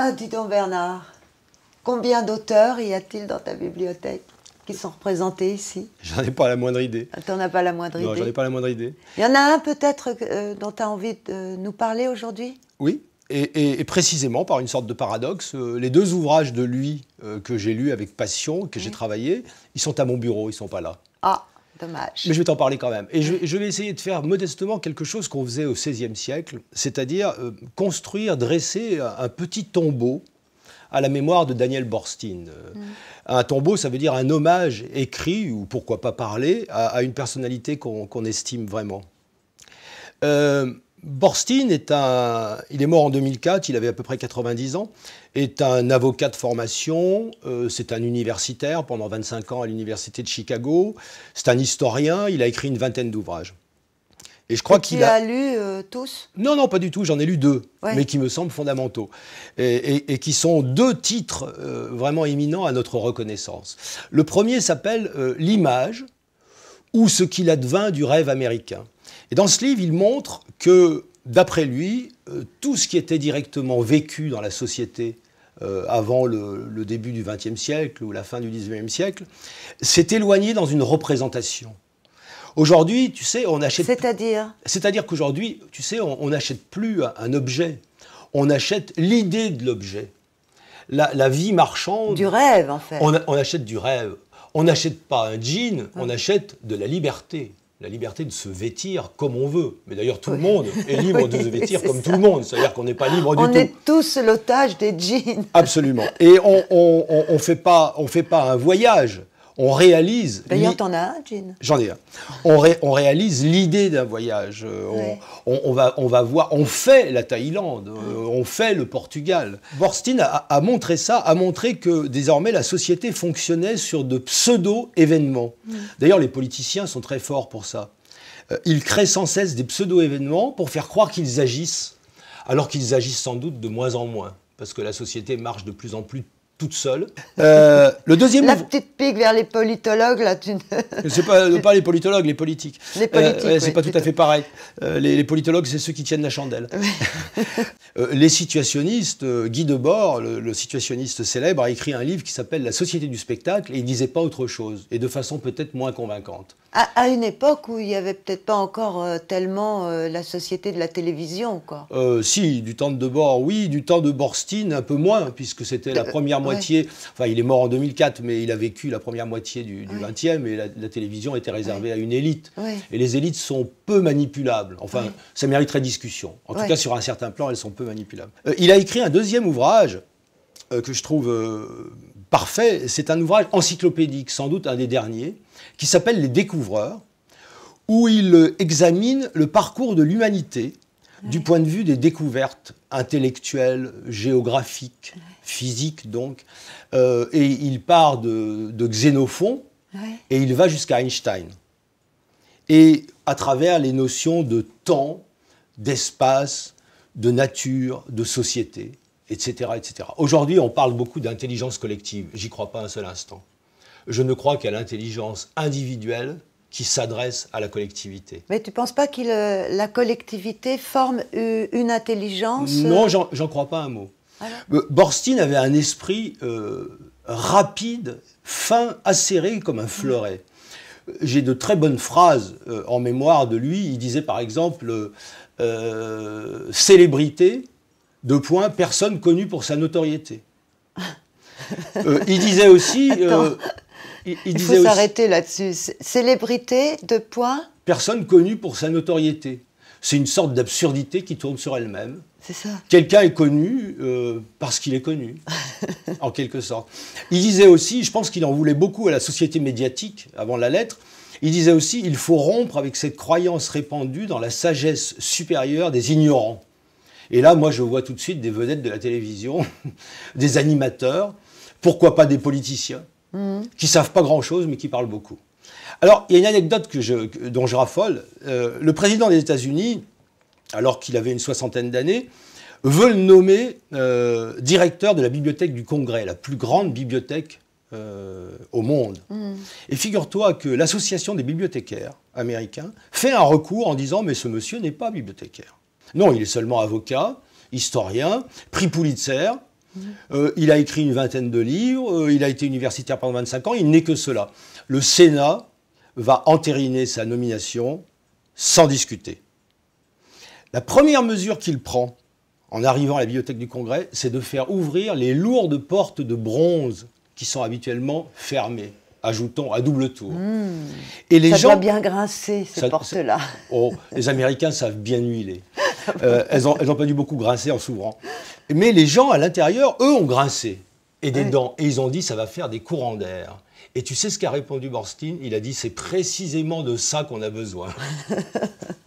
Ah, dis donc Bernard, combien d'auteurs y a-t-il dans ta bibliothèque qui sont représentés ici J'en ai pas la moindre idée. Ah, T'en as pas la moindre idée Non, j'en ai pas la moindre idée. Il y en a un peut-être euh, dont tu as envie de nous parler aujourd'hui Oui, et, précisément, par une sorte de paradoxe, euh, les deux ouvrages de lui euh, que j'ai lus avec passion, que j'ai travaillé, ils sont à mon bureau, ils ne sont pas là. Ah, dommage. Mais je vais t'en parler quand même. Et je, vais essayer de faire modestement quelque chose qu'on faisait au XVIe siècle, c'est-à-dire euh, construire, dresser un, petit tombeau à la mémoire de Daniel Borstein. Mm. Un tombeau, ça veut dire un hommage écrit, ou pourquoi pas parlé, à, une personnalité qu'on estime vraiment. Euh, Borstein est un. Il est mort en 2004, il avait à peu près 90 ans, est un avocat de formation, euh, c'est un universitaire pendant 25 ans à l'Université de Chicago, c'est un historien, il a écrit une vingtaine d'ouvrages. Et je crois qu'il a... lu euh, tous Non, non, pas du tout. J'en ai lu deux, mais qui me semblent fondamentaux et, qui sont deux titres euh, vraiment éminents à notre reconnaissance. Le premier s'appelle L'image ou ce qu'il advint du rêve américain. Et dans ce livre, il montre que, d'après lui, euh, tout ce qui était directement vécu dans la société euh, avant le, début du XXe siècle ou la fin du XIXe siècle, s'est éloigné dans une représentation. Aujourd'hui, tu sais, on achète. C'est-à-dire C'est-à-dire qu'aujourd'hui, tu sais, on n'achète plus un, objet, on achète l'idée de l'objet. La, vie marchande. Du rêve, en fait. On, achète du rêve. On n'achète pas un jean, on achète de la liberté la liberté de se vêtir comme on veut. Mais d'ailleurs, tout le monde est libre de se vêtir comme tout le monde. C'est-à-dire qu'on n'est pas libre du tout. On est tous l'otage des jeans. Absolument. Et on ne on fait, pas, on fait pas un voyage on réalise. D'ailleurs, t'en as Jean J'en ai un. On, réalise l'idée d'un voyage. Euh, on, va, on va voir, on fait la Thaïlande, euh, on fait le Portugal. Borstein a, montré ça, a montré que désormais la société fonctionnait sur de pseudo-événements. Mm. D'ailleurs, les politiciens sont très forts pour ça. Euh, ils créent sans cesse des pseudo-événements pour faire croire qu'ils agissent, alors qu'ils agissent sans doute de moins en moins, parce que la société marche de plus en plus toute seule. Euh, le deuxième La petite pique vers les politologues, là, tu ne... C'est euh, pas, les politologues, les politiques. Les euh, politiques, C'est pas tout à fait pareil. les, politologues, c'est ceux qui tiennent la chandelle. les situationnistes, Guy Debord, le, le, situationniste célèbre, a écrit un livre qui s'appelle La société du spectacle, et il disait pas autre chose, et de façon peut-être moins convaincante. À, une époque où il n'y avait peut-être pas encore euh, tellement euh, la société de la télévision, quoi. Euh, si, du temps de Debord, oui, du temps de Borstein, un peu moins, puisque c'était la première moitié. Enfin, il est mort en 2004, mais il a vécu la première moitié du, du 20e, et la, télévision était réservée à une élite. Et les élites sont peu manipulables. Enfin, ça mériterait discussion. En tout cas, sur un certain plan, elles sont peu manipulables. il a écrit un deuxième ouvrage que je trouve parfait, c'est un ouvrage encyclopédique, sans doute un des derniers, qui s'appelle Les Découvreurs, où il examine le parcours de l'humanité du point de vue des découvertes intellectuelles, géographiques, physiques donc. Euh, et il part de, Xénophon et il va jusqu'à Einstein. Et à travers les notions de temps, d'espace, de nature, de société etc. etc. Aujourd'hui, on parle beaucoup d'intelligence collective. J'y crois pas un seul instant. Je ne crois qu'à l'intelligence individuelle qui s'adresse à la collectivité. Mais tu ne penses pas que euh, la collectivité forme une intelligence euh? Non, j'en crois pas un mot. Euh, Borstein avait un esprit rapide, fin, acéré comme un fleuret. J'ai de très bonnes phrases en mémoire de lui. Il disait par exemple Célébrité, de points, personne connue pour sa notoriété. Euh, il disait aussi. Euh, il, faut s'arrêter là-dessus. Célébrité, de points. Personne connue pour sa notoriété. C'est une sorte d'absurdité qui tourne sur elle-même. C'est ça. Quelqu'un est connu euh, parce qu'il est connu, en quelque sorte. Il disait aussi, je pense qu'il en voulait beaucoup à la société médiatique avant la lettre, il disait aussi, il faut rompre avec cette croyance répandue dans la sagesse supérieure des ignorants. Et là, moi, je vois tout de suite des vedettes de la télévision, des animateurs, pourquoi pas des politiciens, qui mhm. qui savent pas grand-chose, mais qui parlent beaucoup. Alors, il y a une anecdote que je, dont je raffole. Euh, le président des États-Unis, alors qu'il avait une soixantaine d'années, veut le nommer euh, directeur de la bibliothèque du Congrès, la plus grande bibliothèque euh, au monde. Mhm. Et figure-toi que l'association des bibliothécaires américains fait un recours en disant mais ce monsieur n'est pas bibliothécaire. Non, il est seulement avocat, historien, prix Pulitzer. Euh, il a écrit une vingtaine de livres, euh, il a été universitaire pendant 25 ans, il n'est que cela. Le Sénat va entériner sa nomination sans discuter. La première mesure qu'il prend en arrivant à la bibliothèque du Congrès, c'est de faire ouvrir les lourdes portes de bronze qui sont habituellement fermées ajoutons à double tour. Hmm. et les ça gens doit bien grincer ces portes-là. Oh, les Américains savent bien huiler. Euh, elles n'ont pas dû beaucoup grincer en s'ouvrant. Mais les gens à l'intérieur, eux, ont grincé. Et des dents. Et ils ont dit, ça va faire des courants d'air. Et tu sais ce qu'a répondu Borstein Il a dit, c'est précisément de ça qu'on a besoin.